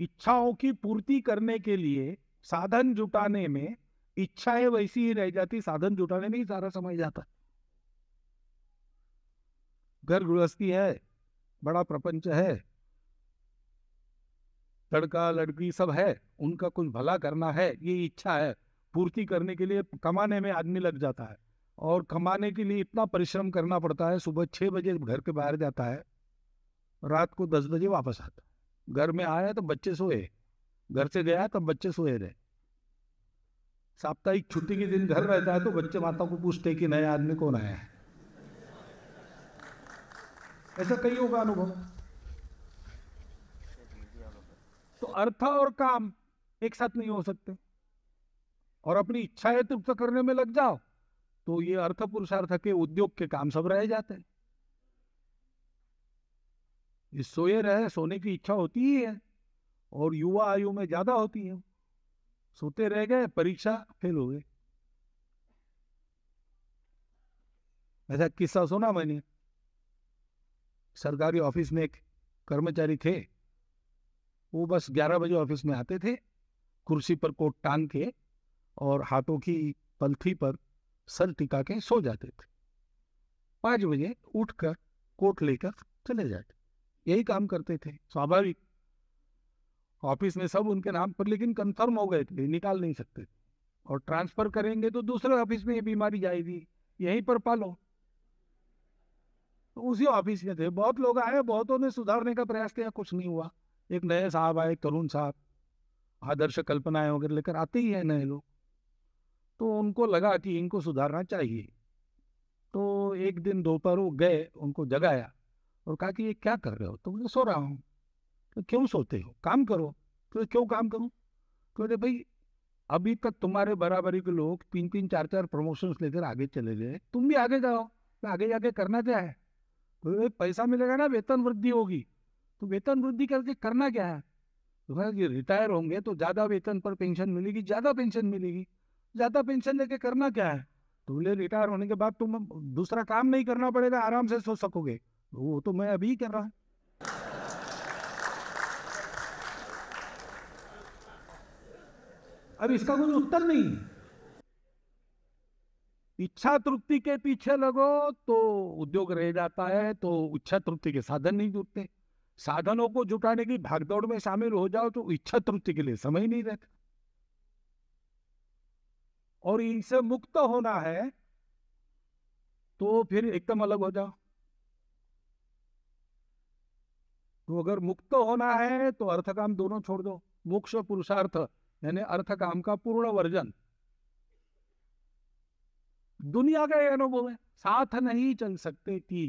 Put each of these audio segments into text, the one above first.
इच्छाओं की पूर्ति करने के लिए साधन जुटाने में इच्छाएं वैसी ही रह जाती साधन जुटाने में ही सारा समय जाता घर गृहस्थी है बड़ा प्रपंच है लड़का लड़की सब है उनका कुछ भला करना है ये इच्छा है पूर्ति करने के लिए कमाने में आदमी लग जाता है और कमाने के लिए इतना परिश्रम करना पड़ता है सुबह छह बजे घर के बाहर जाता है रात को दस बजे वापस आता है घर में आया तो बच्चे सोए घर से गया तो बच्चे सोए रहे साप्ताहिक छुट्टी के दिन घर रहता है तो बच्चे माता को पूछते कि नया आदमी कौन आया है ऐसा कई होगा अनुभव तो अर्थ और काम एक साथ नहीं हो सकते और अपनी इच्छाएं तृप्त करने में लग जाओ तो ये अर्थ पुरुषार्थ के उद्योग के काम सब रह जाते हैं सोए रहे सोने की इच्छा होती ही है और युवा आयु में ज्यादा होती है सोते रह गए परीक्षा फेल हो गए ऐसा किस्सा सुना मैंने सरकारी ऑफिस में एक कर्मचारी थे वो बस 11 बजे ऑफिस में आते थे कुर्सी पर कोट टांग के और हाथों की पलथी पर सर टिका के सो जाते थे पांच बजे उठकर कोट लेकर चले जाते यही काम करते थे स्वाभाविक ऑफिस में सब उनके नाम पर लेकिन कंफर्म हो गए थे निकाल नहीं सकते और ट्रांसफर करेंगे तो दूसरे ऑफिस में ये बीमारी जाएगी यहीं पर पालो तो उसी ऑफिस में थे बहुत लोग आए बहुतों ने सुधारने का प्रयास किया कुछ नहीं हुआ एक नए साहब आए तरुण साहब आदर्श कल्पनाएं वगैरह लेकर आते ही हैं नए लोग तो उनको लगा कि इनको सुधारना चाहिए तो एक दिन दोपहर वो गए उनको जगाया और कहा कि ये क्या कर रहे हो तो मैं सो रहा हूँ तो क्यों सोते हो काम करो तो क्यों काम करूँ तो बोले भाई अभी तक तुम्हारे बराबरी के लोग तीन तीन चार चार प्रमोशन लेकर आगे चले गए तुम भी आगे जाओ तो आगे जाके करना क्या है तो भाई पैसा मिलेगा ना वेतन वृद्धि होगी तो वेतन वृद्धि करके करना क्या है तो रिटायर होंगे तो ज़्यादा वेतन पर पेंशन मिलेगी ज़्यादा पेंशन मिलेगी ज़्यादा पेंशन लेके करना क्या है तो बोले रिटायर होने के बाद तुम दूसरा काम नहीं करना पड़ेगा आराम से सो सकोगे वो तो मैं अभी कर रहा अब इसका कोई उत्तर नहीं इच्छा तृप्ति के पीछे लगो तो उद्योग रह जाता है तो इच्छा तृप्ति के साधन नहीं जुटते साधनों को जुटाने की भागदौड़ में शामिल हो जाओ तो इच्छा तृप्ति के लिए समय नहीं रहता और इनसे मुक्त होना है तो फिर एकदम अलग हो जाओ तो अगर मुक्त होना है तो अर्थ काम दोनों छोड़ दो मोक्ष पुरुषार्थ यानी अर्थ काम का पूर्ण वर्जन दुनिया का यह अनुभव है साथ नहीं चल सकते थी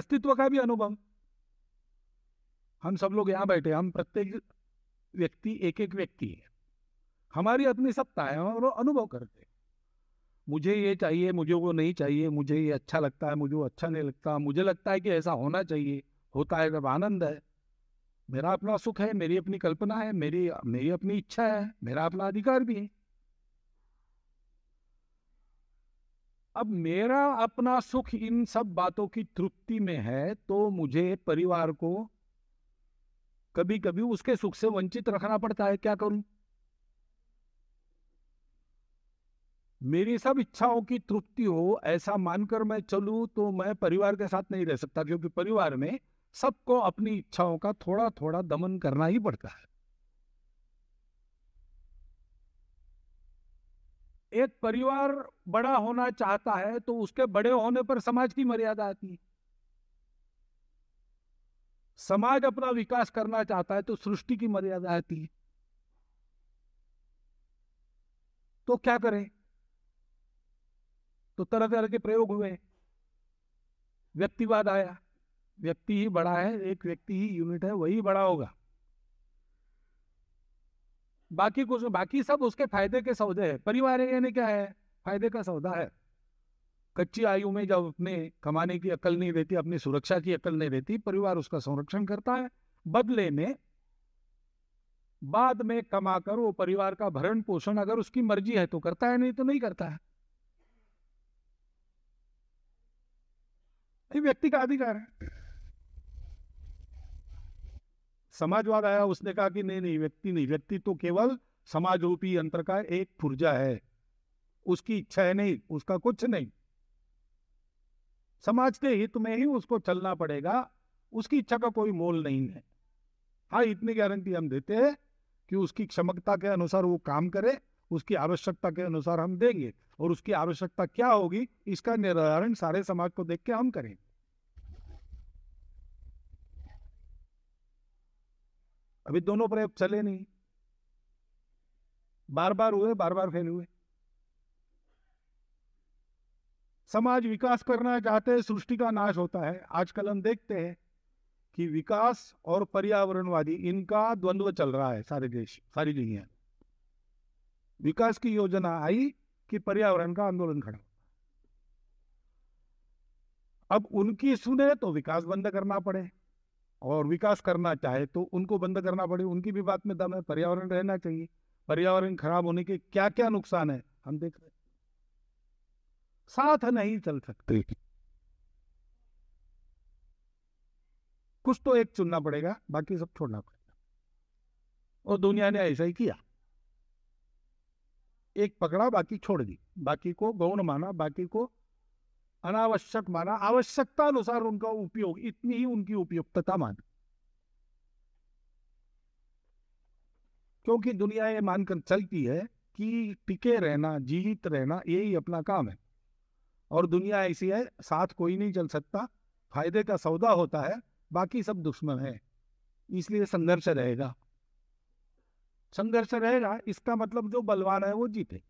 अस्तित्व का भी अनुभव हम सब लोग यहां बैठे हम प्रत्येक व्यक्ति एक एक व्यक्ति है हमारी अपनी सत्ता है और अनुभव करते हैं मुझे ये चाहिए मुझे वो नहीं चाहिए मुझे ये अच्छा लगता है मुझे अच्छा नहीं लगता मुझे लगता है कि ऐसा होना चाहिए होता है जब आनंद है मेरा अपना सुख है मेरी अपनी कल्पना है मेरी मेरी अपनी इच्छा है मेरा अपना अधिकार भी है अब मेरा अपना सुख इन सब बातों की तृप्ति में है तो मुझे परिवार को कभी कभी उसके सुख से वंचित रखना पड़ता है क्या करूं मेरी सब इच्छाओं की तृप्ति हो ऐसा मानकर मैं चलूँ तो मैं परिवार के साथ नहीं रह सकता क्योंकि परिवार में सबको अपनी इच्छाओं का थोड़ा थोड़ा दमन करना ही पड़ता है एक परिवार बड़ा होना चाहता है तो उसके बड़े होने पर समाज की मर्यादा आती है समाज अपना विकास करना चाहता है तो सृष्टि की मर्यादा आती है तो क्या करें तो तरह तरह के प्रयोग हुए व्यक्तिवाद आया व्यक्ति ही बड़ा है एक व्यक्ति ही यूनिट है वही बड़ा होगा बाकी कुछ बाकी सब उसके फायदे के सौदे है परिवार यानी क्या है फायदे का सौदा है कच्ची आयु में जब अपने कमाने की अकल नहीं रहती अपनी सुरक्षा की अकल नहीं रहती परिवार उसका संरक्षण करता है बदले में बाद में कमाकर वो परिवार का भरण पोषण अगर उसकी मर्जी है तो करता है नहीं तो नहीं करता है ये व्यक्ति का अधिकार है समाजवाद आया उसने कहा कि नहीं नहीं व्यक्ति नहीं व्यक्ति तो केवल समाज रूपी यंत्र का एक पुर्जा है उसकी इच्छा है नहीं उसका कुछ नहीं समाज के हित में ही उसको चलना पड़ेगा उसकी इच्छा का कोई मोल नहीं है हाँ इतनी गारंटी हम देते हैं कि उसकी क्षमता के अनुसार वो काम करे उसकी आवश्यकता के अनुसार हम देंगे और उसकी आवश्यकता क्या होगी इसका निर्धारण सारे समाज को देख के हम करेंगे अभी दोनों प्रयोग चले नहीं बार बार हुए बार बार फेल हुए समाज विकास करना चाहते हैं सृष्टि का नाश होता है आजकल हम देखते हैं कि विकास और पर्यावरणवादी इनका द्वंद्व चल रहा है सारे देश सारी दुनिया विकास की योजना आई कि पर्यावरण का आंदोलन खड़ा अब उनकी सुने तो विकास बंद करना पड़े और विकास करना चाहे तो उनको बंद करना पड़े उनकी भी बात में दम है पर्यावरण रहना चाहिए पर्यावरण खराब होने के क्या क्या नुकसान है हम देख रहे साथ नहीं चल सकते कुछ तो एक चुनना पड़ेगा बाकी सब छोड़ना पड़ेगा और दुनिया ने ऐसा ही किया एक पकड़ा बाकी छोड़ दी बाकी को गौण माना बाकी को अनावश्यक माना आवश्यकता अनुसार उनका उपयोग इतनी ही उनकी उपयुक्तता मान क्योंकि दुनिया ये मानकर चलती है कि टिके रहना जीवित रहना यही अपना काम है और दुनिया ऐसी है साथ कोई नहीं चल सकता फायदे का सौदा होता है बाकी सब दुश्मन है इसलिए संघर्ष रहेगा संघर्ष रहेगा इसका मतलब जो बलवान है वो जीते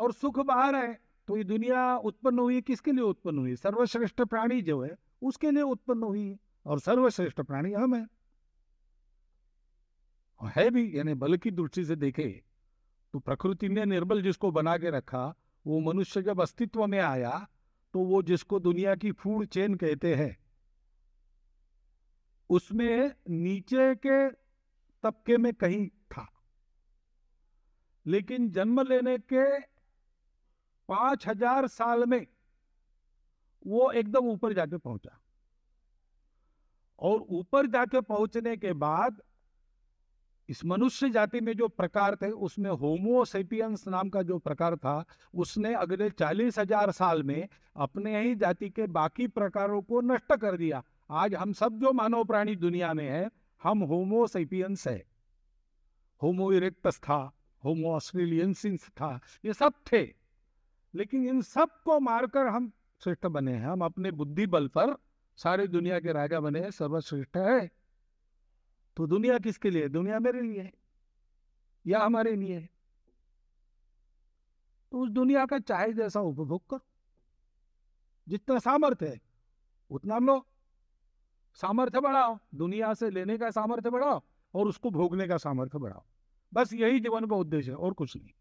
और सुख बाहर है तो ये दुनिया उत्पन्न हुई किसके लिए उत्पन्न हुई सर्वश्रेष्ठ प्राणी जो है उसके लिए उत्पन्न हुई और सर्वश्रेष्ठ प्राणी हम है और है भी यानी बल की दृष्टि से देखे तो प्रकृति ने निर्बल जिसको बना के रखा वो मनुष्य जब अस्तित्व में आया तो वो जिसको दुनिया की फूड चेन कहते हैं उसमें नीचे के तबके में कहीं था लेकिन जन्म लेने के पांच हजार साल में वो एकदम ऊपर जाके पहुंचा और ऊपर जाके पहुंचने के बाद इस मनुष्य जाति में जो प्रकार थे उसमें होमोसेपियंस नाम का जो प्रकार था उसने अगले चालीस हजार साल में अपने ही जाति के बाकी प्रकारों को नष्ट कर दिया आज हम सब जो मानव प्राणी दुनिया में है हम होमोसेपियंस है होमो इरेक्टस था होमो ऑस्ट्रेलियंसिंस था ये सब थे लेकिन इन सब को मारकर हम श्रेष्ठ बने हैं हम अपने बुद्धि बल पर सारे दुनिया के राजा बने हैं सर्वश्रेष्ठ है तो दुनिया किसके लिए दुनिया मेरे लिए है या हमारे लिए है तो उस दुनिया का चाहे जैसा उपभोग करो जितना सामर्थ्य है उतना लो सामर्थ्य बढ़ाओ दुनिया से लेने का सामर्थ्य बढ़ाओ और उसको भोगने का सामर्थ्य बढ़ाओ बस यही जीवन का उद्देश्य है और कुछ नहीं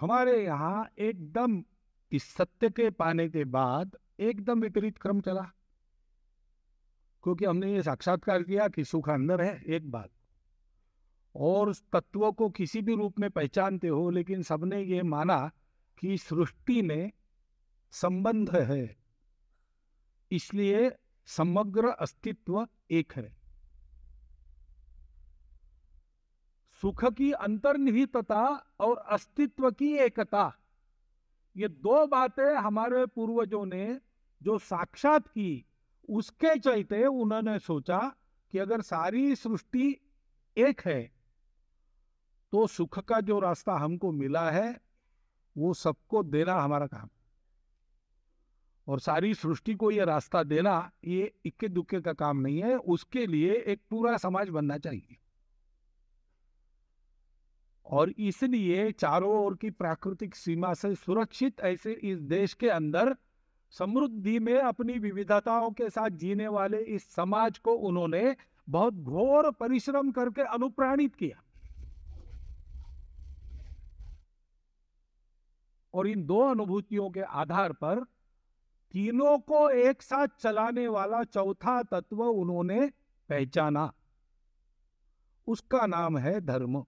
हमारे यहाँ एकदम इस सत्य के पाने के बाद एकदम विपरीत क्रम चला क्योंकि हमने ये साक्षात्कार किया कि सुख अंदर है एक बात और उस तत्व को किसी भी रूप में पहचानते हो लेकिन सबने ये माना कि सृष्टि में संबंध है इसलिए समग्र अस्तित्व एक है सुख की अंतर्निहितता और अस्तित्व की एकता ये दो बातें हमारे पूर्वजों ने जो साक्षात की उसके चलते उन्होंने सोचा कि अगर सारी सृष्टि एक है तो सुख का जो रास्ता हमको मिला है वो सबको देना हमारा काम और सारी सृष्टि को यह रास्ता देना ये इक्के दुक्के का काम नहीं है उसके लिए एक पूरा समाज बनना चाहिए और इसलिए चारों ओर की प्राकृतिक सीमा से सुरक्षित ऐसे इस देश के अंदर समृद्धि में अपनी विविधताओं के साथ जीने वाले इस समाज को उन्होंने बहुत घोर परिश्रम करके अनुप्राणित किया और इन दो अनुभूतियों के आधार पर तीनों को एक साथ चलाने वाला चौथा तत्व उन्होंने पहचाना उसका नाम है धर्म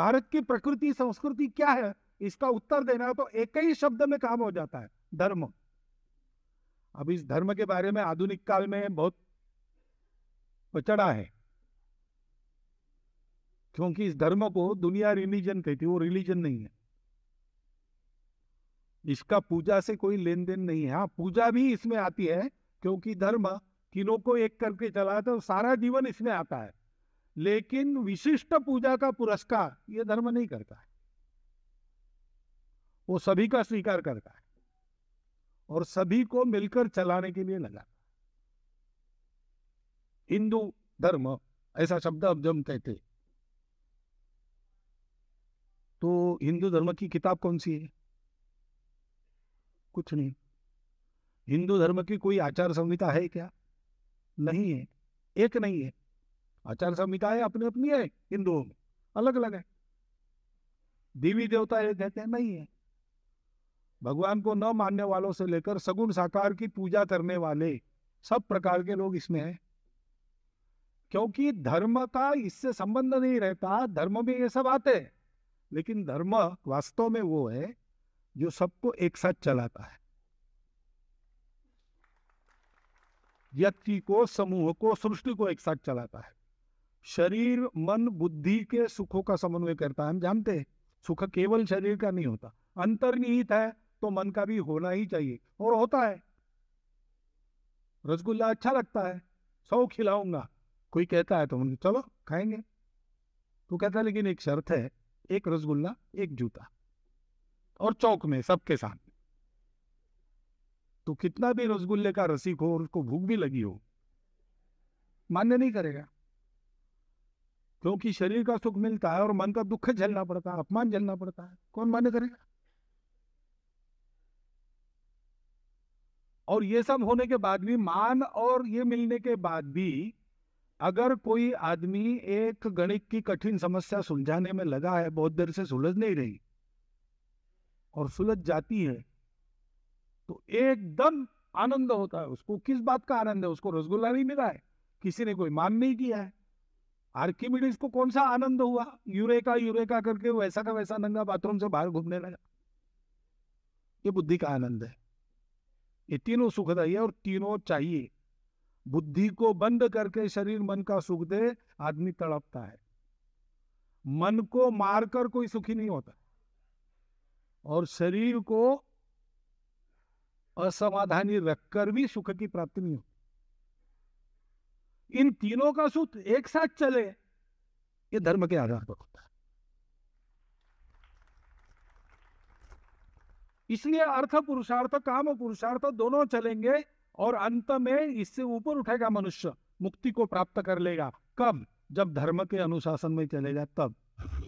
भारत की प्रकृति संस्कृति क्या है इसका उत्तर देना तो एक ही शब्द में काम हो जाता है धर्म अब इस धर्म के बारे में आधुनिक काल में बहुत पचड़ा है क्योंकि इस धर्म को दुनिया रिलीजन कहती है वो रिलीजन नहीं है इसका पूजा से कोई लेन देन नहीं है हाँ पूजा भी इसमें आती है क्योंकि धर्म तीनों को एक करके चला तो सारा जीवन इसमें आता है लेकिन विशिष्ट पूजा का पुरस्कार ये धर्म नहीं करता है वो सभी का स्वीकार करता है और सभी को मिलकर चलाने के लिए लगा हिंदू धर्म ऐसा शब्द अब जम कहते तो हिंदू धर्म की किताब कौन सी है कुछ नहीं हिंदू धर्म की कोई आचार संहिता है क्या नहीं है एक नहीं है आचार संहिता है अपनी अपनी है हिंदुओं में अलग अलग है देवी देवता है कहते हैं नहीं है भगवान को न मानने वालों से लेकर सगुण साकार की पूजा करने वाले सब प्रकार के लोग इसमें हैं क्योंकि धर्म का इससे संबंध नहीं रहता धर्म में ये सब आते हैं लेकिन धर्म वास्तव में वो है जो सबको एक साथ चलाता है व्यक्ति को समूह को सृष्टि को एक साथ चलाता है शरीर मन बुद्धि के सुखों का समन्वय करता है हम जानते हैं सुख केवल शरीर का नहीं होता अंतर्निहित है तो मन का भी होना ही चाहिए और होता है रसगुल्ला अच्छा लगता है सौ खिलाऊंगा कोई कहता है तो चलो खाएंगे तो कहता है लेकिन एक शर्त है एक रसगुल्ला एक जूता और चौक में सबके साथ तो कितना भी रसगुल्ले का रसिक हो और उसको भूख भी लगी हो मान्य नहीं करेगा क्योंकि शरीर का सुख मिलता है और मन का दुख झेलना पड़ता है अपमान झेलना पड़ता है कौन मान्य करेगा और ये सब होने के बाद भी मान और ये मिलने के बाद भी अगर कोई आदमी एक गणित की कठिन समस्या सुलझाने में लगा है बहुत देर से सुलझ नहीं रही और सुलझ जाती है तो एकदम आनंद होता है उसको किस बात का आनंद है उसको रसगुल्ला नहीं मिला है किसी ने कोई मान नहीं किया है आर्किमिडीज को कौन सा आनंद हुआ यूरेका यूरेका करके वैसा का वैसा नंगा बाथरूम से बाहर घूमने लगा ये बुद्धि का आनंद है ये तीनों सुखदाई है और तीनों चाहिए बुद्धि को बंद करके शरीर मन का सुख दे आदमी तड़पता है मन को मारकर कोई सुखी नहीं होता और शरीर को असमाधानी रखकर भी सुख की प्राप्ति नहीं होती इन तीनों का सुख एक साथ चले ये धर्म के आधार पर होता है इसलिए अर्थ पुरुषार्थ काम पुरुषार्थ दोनों चलेंगे और अंत में इससे ऊपर उठेगा मनुष्य मुक्ति को प्राप्त कर लेगा कब जब धर्म के अनुशासन में चलेगा तब